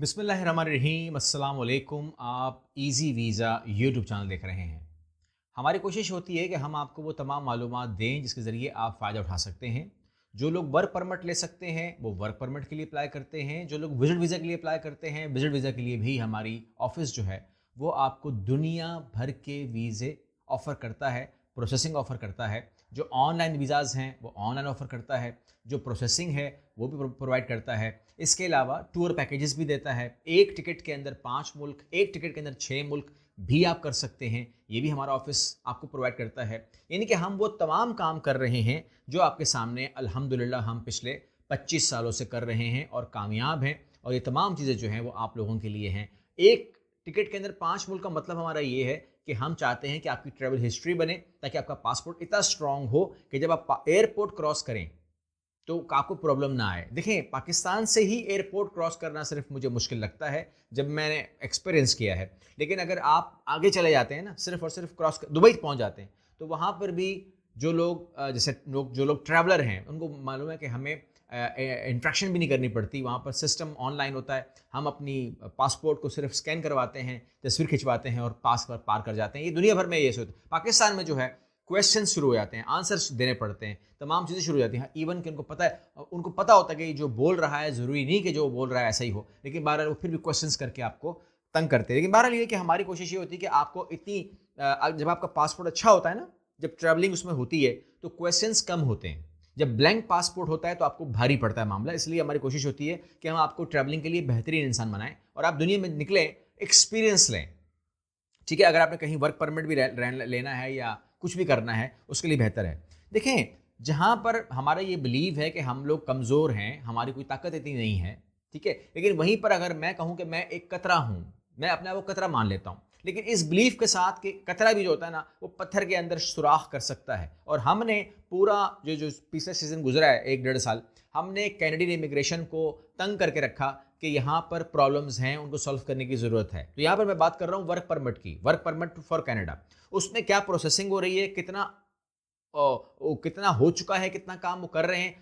बिसमीम अल्लाम आप इजी वीज़ा यूट्यूब चैनल देख रहे हैं हमारी कोशिश होती है कि हम आपको वो तमाम मालूम दें जिसके ज़रिए आप फ़ायदा उठा सकते हैं जो लोग वर्क परमिट ले सकते हैं वो वर्क परमिट के लिए अप्लाई करते हैं जो लोग विजिट वीज़ा के लिए अप्लाई करते हैं विजिट वीज़ा के लिए भी हमारी ऑफिस जो है वो आपको दुनिया भर के वीज़े ऑफ़र करता है प्रोसेसिंग ऑफ़र करता है जो ऑनलाइन वीज़ाज़ हैं वो ऑनलाइन ऑफ़र करता है जो प्रोसेसिंग है वो भी प्रोवाइड करता है इसके अलावा टूर पैकेजेस भी देता है एक टिकट के अंदर पाँच मुल्क एक टिकट के अंदर छः मुल्क भी आप कर सकते हैं ये भी हमारा ऑफिस आपको प्रोवाइड करता है यानी कि हम वो तमाम काम कर रहे हैं जो आपके सामने अलहमदिल्ला हम पिछले 25 सालों से कर रहे हैं और कामयाब हैं और ये तमाम चीज़ें जो हैं वो आप लोगों के लिए हैं एक टिकट के अंदर पाँच मुल्क का मतलब हमारा ये है कि हम चाहते हैं कि आपकी ट्रैवल हिस्ट्री बने ताकि आपका पासपोर्ट इतना स्ट्रांग हो कि जब आप एयरपोर्ट क्रॉस करें तो आपको प्रॉब्लम ना आए देखें पाकिस्तान से ही एयरपोर्ट क्रॉस करना सिर्फ मुझे मुश्किल लगता है जब मैंने एक्सपीरियंस किया है लेकिन अगर आप आगे चले जाते हैं ना सिर्फ और सिर्फ क्रॉस दुबई पहुंच जाते हैं तो वहाँ पर भी जो लोग जैसे लोग जो लोग ट्रैवलर हैं उनको मालूम है कि हमें इंट्रैक्शन भी नहीं करनी पड़ती वहाँ पर सिस्टम ऑनलाइन होता है हम अपनी पासपोर्ट को सिर्फ स्कैन करवाते हैं तस्वीर खिंचवाते हैं और पास पर पार कर जाते हैं ये दुनिया भर में ये होता है पाकिस्तान में जो है क्वेश्चन शुरू हो जाते हैं आंसर्स देने पड़ते हैं तमाम चीज़ें शुरू हो जाती हैं इवन हाँ, कि उनको पता है उनको पता होता है कि जो बोल रहा है ज़रूरी नहीं कि जो बोल रहा है ऐसा ही हो लेकिन बहरहाल वो फिर भी क्वेश्चन करके आपको तंग करते हैं लेकिन बहरहाल ये कि हमारी कोशिश ये होती है कि आपको इतनी जब आपका पासपोर्ट अच्छा होता है ना जब ट्रैवलिंग उसमें होती है तो क्वेश्चंस कम होते हैं जब ब्लैंक पासपोर्ट होता है तो आपको भारी पड़ता है मामला इसलिए हमारी कोशिश होती है कि हम आपको ट्रैवलिंग के लिए बेहतरीन इंसान बनाएं और आप दुनिया में निकलें एक्सपीरियंस लें ठीक है अगर आपने कहीं वर्क परमिट भी लेना है या कुछ भी करना है उसके लिए बेहतर है देखें जहाँ पर हमारा ये बिलीव है कि हम लोग कमज़ोर हैं हमारी कोई ताकत इतनी नहीं है ठीक है लेकिन वहीं पर अगर मैं कहूँ कि मैं एक कतरा हूँ मैं अपने आप को कतरा मान लेता हूँ लेकिन इस बिलीफ के साथ कि कतरा भी जो होता है ना वो पत्थर के अंदर सुराख कर सकता है और हमने पूरा जो जो पिछले सीज़न गुजरा है एक डेढ़ साल हमने कैनेडियन इमिग्रेशन को तंग करके रखा कि यहाँ पर प्रॉब्लम्स हैं उनको सॉल्व करने की ज़रूरत है तो यहाँ पर मैं बात कर रहा हूँ वर्क परमिट की वर्क परमिट फॉर कैनेडा उसमें क्या प्रोसेसिंग हो रही है कितना ओ, ओ, कितना हो चुका है कितना काम वो कर रहे हैं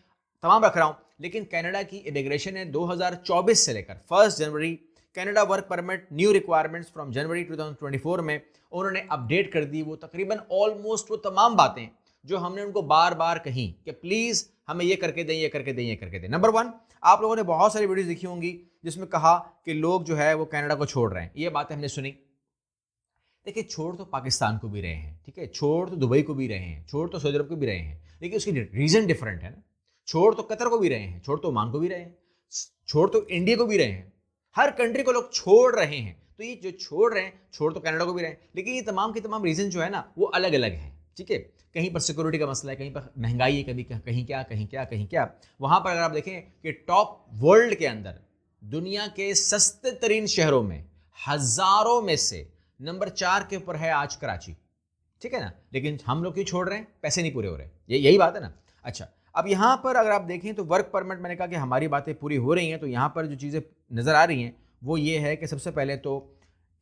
तमाम रख रहा हूँ लेकिन कनाडा की इमिग्रेशन ने 2024 से लेकर first January Canada work permit new requirements from January 2024 में उन्होंने अपडेट कर दी वो तकरीबन ऑलमोस्ट वो तमाम बातें जो हमने उनको बार बार कही कि प्लीज़ हमें ये करके दें ये करके दें ये करके दें नंबर वन आप लोगों ने बहुत सारी वीडियोज़ देखी होंगी जिसमें कहा कि लोग जो है वो कैनेडा को छोड़ रहे हैं ये बातें हमने सुनी देखिए छोड़ तो पाकिस्तान को भी रहे हैं ठीक है छोड़ तो दुबई को भी रहे हैं छोड़ तो सऊदी अरब को भी रहे हैं लेकिन उसकी रीज़न डिफरेंट है ना छोड़ तो कतर को भी रहे हैं छोड़ तो ओमान को भी रहे हैं छोड़ तो इंडिया को भी रहे हैं हर कंट्री को लोग छोड़ रहे हैं तो ये जो छोड़ रहे हैं छोड़ तो कनाडा को भी रहे हैं लेकिन ये तमाम के तमाम रीज़न जो है ना वो अलग अलग है ठीक है कहीं पर सिक्योरिटी का मसला है कहीं पर महंगाई है कभी कहीं क्या कहीं क्या कहीं क्या वहाँ पर अगर आप देखें कि टॉप वर्ल्ड के अंदर दुनिया के सस्ते तरीन शहरों में हज़ारों में से नंबर चार के ऊपर है आज कराची ठीक है ना लेकिन हम लोग क्यों छोड़ रहे हैं पैसे नहीं पूरे हो रहे ये यही बात है ना अच्छा अब यहाँ पर अगर आप देखें तो वर्क परमिट मैंने कहा कि हमारी बातें पूरी हो रही हैं तो यहाँ पर जो चीज़ें नज़र आ रही हैं वो ये है कि सबसे पहले तो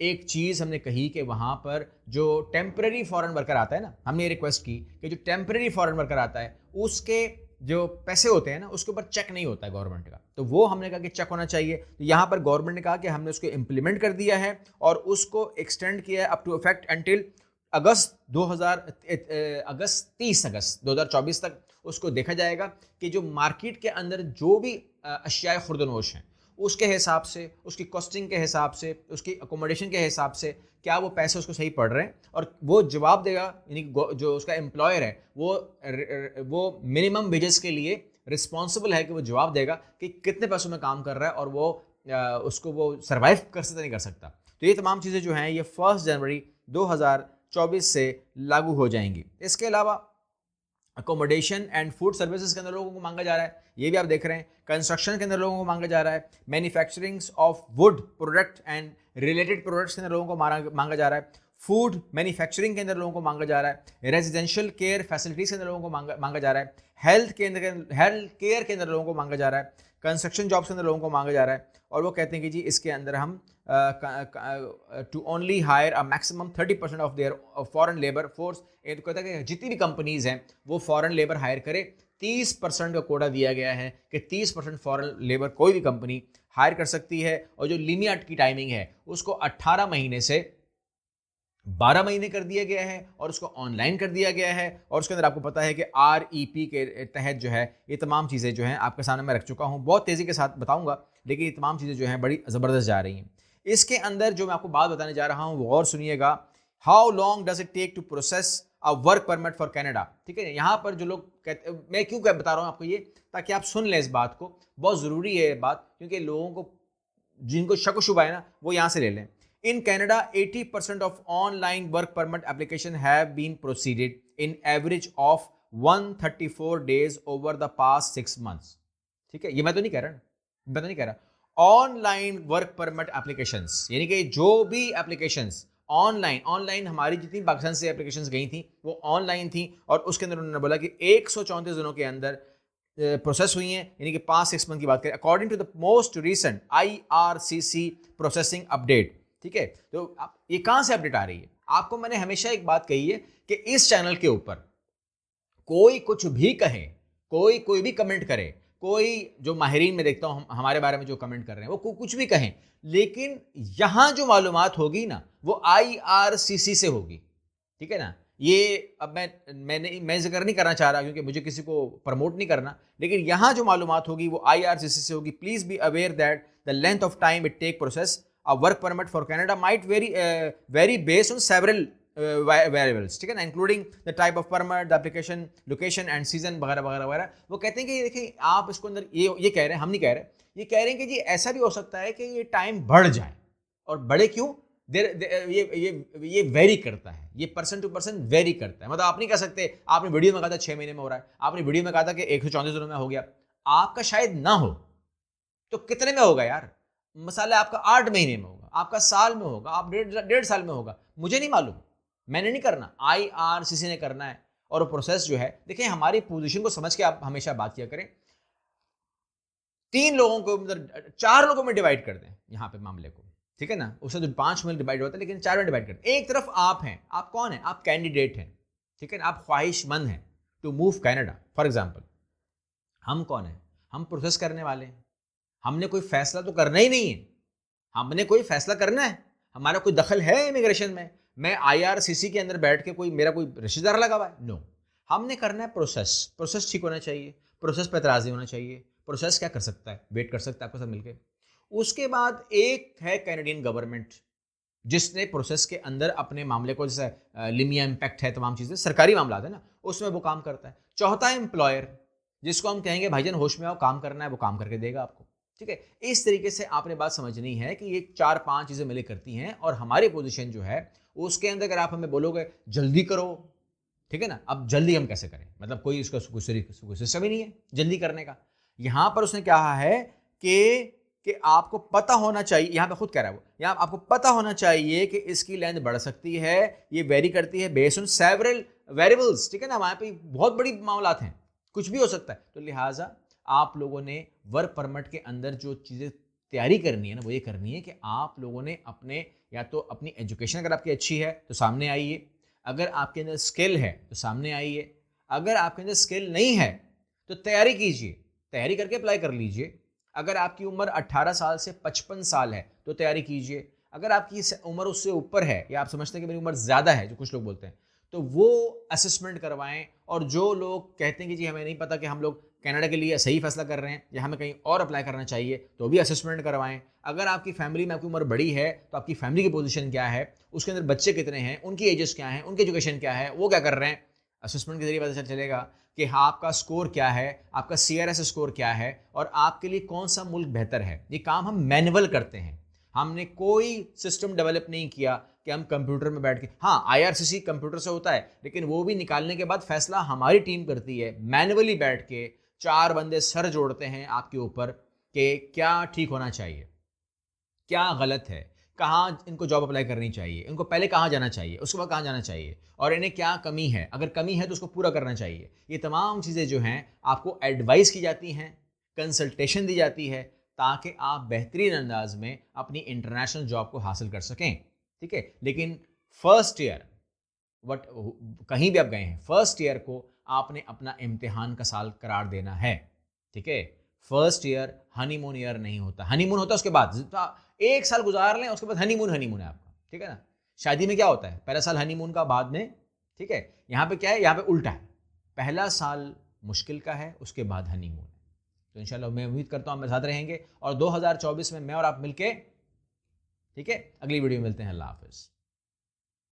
एक चीज़ हमने कही कि वहाँ पर जो टेम्प्रेरी फॉरेन वर्कर आता है ना हमने ये रिक्वेस्ट की कि जो टेम्प्रेरी फॉरेन वर्कर आता है उसके जो पैसे होते हैं ना उसके ऊपर चेक नहीं होता है गवर्नमेंट का तो वो हमने कहा कि चेक होना चाहिए तो यहाँ पर गवर्नमेंट ने कहा कि हमने उसको इम्प्लीमेंट कर दिया है और उसको एक्सटेंड किया है up to effect until August 2000 August 30 August 2024 तक उसको देखा जाएगा कि जो मार्केट के अंदर जो भी अशियाए खुरदनोश हैं उसके हिसाब से उसकी कॉस्टिंग के हिसाब से उसकी अकोमोडेशन के हिसाब से क्या वो पैसे उसको सही पड़ रहे हैं और वो जवाब देगा यानी जो उसका एम्प्लॉयर है वो वो मिनिमम वेजेस के लिए रिस्पॉन्सिबल है कि वो जवाब देगा कि कितने पैसों में काम कर रहा है और वो उसको वो सर्वाइव कर सकता नहीं कर सकता तो ये तमाम चीज़ें जो हैं ये फर्स्ट जनवरी 2000 2024 से लागू हो जाएंगी इसके अलावा अकोमोडेशन एंड फूड सर्विसेज के अंदर लोगों को मांगा जा रहा है ये भी आप देख रहे हैं कंस्ट्रक्शन के अंदर लोगों को मांगा जा रहा है manufacturings of wood product and related products के अंदर लोगों को मांगा जा रहा है फूड मैन्युफैक्चरिंग के अंदर लोगों को मांगा जा रहा है रेजिडेंशियल केयर फैसिलिटीज के अंदर लोगों को मांगा मांगा जा रहा है हेल्थ के अंदर हेल्थ केयर के अंदर लोगों को मांगा जा रहा है कंस्ट्रक्शन जॉब्स के अंदर लोगों को मांगा जा रहा है और वो कहते हैं कि जी इसके अंदर हम to only hire a maximum thirty percent of their foreign labour force तो कहता है कि जितनी भी कंपनीज़ हैं वो फॉरेन लेबर हायर करे तीस परसेंट का कोटा दिया गया है कि तीस परसेंट फॉरन लेबर कोई भी कंपनी हायर कर सकती है और जो लिमिट की टाइमिंग है उसको अट्ठारह महीने से बारह महीने कर दिया गया है और उसको ऑनलाइन कर दिया गया है और उसके अंदर आपको पता है कि आर ई पी के तहत जो है ये तमाम चीज़ें जो हैं आपके सामने मैं रख चुका हूँ बहुत तेज़ी के साथ बताऊँगा लेकिन ये तमाम चीज़ें जो हैं बड़ी ज़बरदस्त जा रही हैं इसके अंदर जो मैं आपको बात बताने जा रहा हूँ वो और सुनिएगा how long does it take to process a work permit for Canada ठीक है यहाँ पर जो लोग कहते मैं क्यों कह बता रहा हूँ आपको ये ताकि आप सुन लें इस बात को बहुत ज़रूरी है ये बात क्योंकि लोगों को जिनको शक शुबा है ना वो यहाँ से ले लें in Canada, 80% of online work permit application have been proceeded in average of 134 days over the past six months. ठीक है ये मैं तो नहीं कह रहा मैं तो नहीं कह रहा ऑनलाइन वर्क परमिट एप्लीकेशन यानी कि जो भी एप्लीकेशन ऑनलाइन ऑनलाइन हमारी जितनी पाकिस्तान से एप्लीकेशन गई थी वो ऑनलाइन थी और उसके अंदर उन्होंने बोला कि एक दिनों के अंदर प्रोसेस हुई है यानी कि पाँच सिक्स मंथ की बात करें according to the most recent I processing update ठीक है तो आप ये कहां से अपडेट आ रही है आपको मैंने हमेशा एक बात कही है कि इस चैनल के ऊपर कोई कुछ भी कहे कोई कोई भी कमेंट करे कोई जो माहरीन में देखता हूं हम हमारे बारे में जो कमेंट कर रहे हैं वो कुछ भी कहें लेकिन यहां जो मालूम होगी ना वो आई आर सी सी से होगी ठीक है ना ये अब मैं मैंने मैं जिक्र नहीं करना चाह रहा क्योंकि मुझे किसी को प्रमोट नहीं करना लेकिन यहां जो मालूम होगी वो आई आर सी सी से होगी please be aware that the length of time it take process a work permit for Canada might vary, uh, vary based on several uh, variables ठीक है ना including the type of permit the application location and season वगैरह वगैरह वगैरह वो कहते हैं कि देखिए आप इसको अंदर ये ये कह रहे हैं हम नहीं कह रहे ये कह रहे हैं कि जी ऐसा भी हो सकता है कि ये टाइम बढ़ जाए और बढ़े क्यों देर, ये ये ये वेरी करता है ये पर्सन टू पर्सन वेरी करता है मतलब आप नहीं कह सकते आपने वीडियो में कहा था छः महीने में हो रहा है आपने वीडियो में कहा था कि एक सौ चौंतीस में हो गया आपका शायद ना हो तो कितने में होगा यार मसाला आपका आठ महीने में होगा आपका साल में होगा आप डेढ़ डेढ़ साल में होगा मुझे नहीं मालूम मैंने नहीं करना आई आर सी सी ने करना है और प्रोसेस जो है देखिए हमारी पोजीशन को समझ के आप हमेशा बात किया करें तीन लोगों को मतलब चार लोगों में डिवाइड कर दें यहाँ पे मामले को ठीक है ना उससे जो पांच में डिवाइड होता है लेकिन चार में डिवाइड कर एक तरफ आप हैं आप कौन है आप कैंडिडेट हैं ठीक है ना आप ख्वाहिशमंद हैं to move Canada for example हम कौन है हम प्रोसेस करने वाले हैं हमने कोई फैसला तो करना ही नहीं है हमने कोई फैसला करना है हमारा कोई दखल है इमिग्रेशन में मैं आईआरसीसी के अंदर बैठ के कोई मेरा कोई रिश्तेदार लगा हुआ है नो हमने करना है प्रोसेस प्रोसेस ठीक होना चाहिए प्रोसेस पर एतराज़ होना चाहिए प्रोसेस क्या कर सकता है वेट कर सकता है आपको सब मिलके उसके बाद एक है कैनेडियन गवर्नमेंट जिसने प्रोसेस के अंदर अपने मामले को जैसे लिमिया इम्पैक्ट है तमाम चीज़ें सरकारी मामला है ना उसमें वो काम करता है चौथा एम्प्लॉयर जिसको हम कहेंगे भाईजन होश में आओ काम करना है वो काम करके देगा आपको ठीक है इस तरीके से आपने बात समझनी है कि ये चार पांच चीज़ें मिले करती हैं और हमारी पोजीशन जो है उसके अंदर अगर आप हमें बोलोगे जल्दी करो ठीक है ना अब जल्दी हम कैसे करें मतलब कोई उसका कोई सिस्टम ही नहीं है जल्दी करने का यहाँ पर उसने कहा है कि कि आपको पता होना चाहिए यहाँ पे खुद कह रहा है वो यहाँ आपको पता होना चाहिए कि इसकी लेंथ बढ़ सकती है ये वेरी करती है बेस्ड ऑन सेवरल वेरिएबल्स ठीक है ना वहाँ पे बहुत बड़ी मामलात हैं कुछ भी हो सकता है तो लिहाजा आप लोगों ने वर्क परमिट के अंदर जो चीज़ें तैयारी करनी है ना वो ये करनी है कि आप लोगों ने अपने या तो अपनी एजुकेशन अगर आपकी अच्छी है तो सामने आइए अगर आपके अंदर स्किल है तो सामने आइए अगर आपके अंदर स्किल नहीं है तो तैयारी कीजिए तैयारी करके अप्लाई कर लीजिए अगर आपकी उम्र 18 साल से 55 साल है तो तैयारी कीजिए अगर आपकी उम्र उससे ऊपर है या आप समझते हैं कि मेरी उम्र ज़्यादा है जो कुछ लोग बोलते हैं तो वो असेसमेंट करवाएं और जो लोग कहते हैं कि जी हमें नहीं पता कि हम लोग कनाडा के लिए सही फैसला कर रहे हैं या हमें कहीं और अप्लाई करना चाहिए तो भी असेसमेंट करवाएं अगर आपकी फैमिली में आपकी उम्र बड़ी है तो आपकी फैमिली की पोजीशन क्या है उसके अंदर बच्चे कितने हैं उनकी एजेस क्या हैं उनकी एजुकेशन क्या है वो क्या कर रहे हैं असेसमेंट के जरिए पता चलेगा कि हाँ आपका स्कोर क्या है आपका सी स्कोर क्या है और आपके लिए कौन सा मुल्क बेहतर है ये काम हम मैनुअल करते हैं हमने कोई सिस्टम डेवलप नहीं किया कि हम कंप्यूटर में बैठ के हाँ आई कंप्यूटर से होता है लेकिन वो भी निकालने के बाद फैसला हमारी टीम करती है मैनुअली बैठ के चार बंदे सर जोड़ते हैं आपके ऊपर कि क्या ठीक होना चाहिए क्या गलत है कहाँ इनको जॉब अप्लाई करनी चाहिए इनको पहले कहाँ जाना चाहिए उसके बाद कहाँ जाना चाहिए और इन्हें क्या कमी है अगर कमी है तो उसको पूरा करना चाहिए ये तमाम चीज़ें जो हैं आपको एडवाइस की जाती हैं कंसल्टेशन दी जाती है ताकि आप बेहतरीन अंदाज में अपनी इंटरनेशनल जॉब को हासिल कर सकें ठीक है लेकिन फर्स्ट ईयर वट कहीं भी आप गए हैं फर्स्ट ईयर को आपने अपना इम्तिहान का साल करार देना है ठीक है फर्स्ट ईयर हनीमून ईयर नहीं होता हनीमून होता है उसके बाद तो एक साल गुजार लें उसके बाद हनीमून हनीमून है आपका ठीक है ना शादी में क्या होता है पहला साल हनीमून का बाद में ठीक है यहाँ पे क्या है यहाँ पे उल्टा है पहला साल मुश्किल का है उसके बाद हनीमून तो इंशाल्लाह मैं उम्मीद करता हूँ मेरे साथ रहेंगे और 2024 में मैं और आप मिलके ठीक है अगली वीडियो में मिलते हैं अल्लाह हाफिज़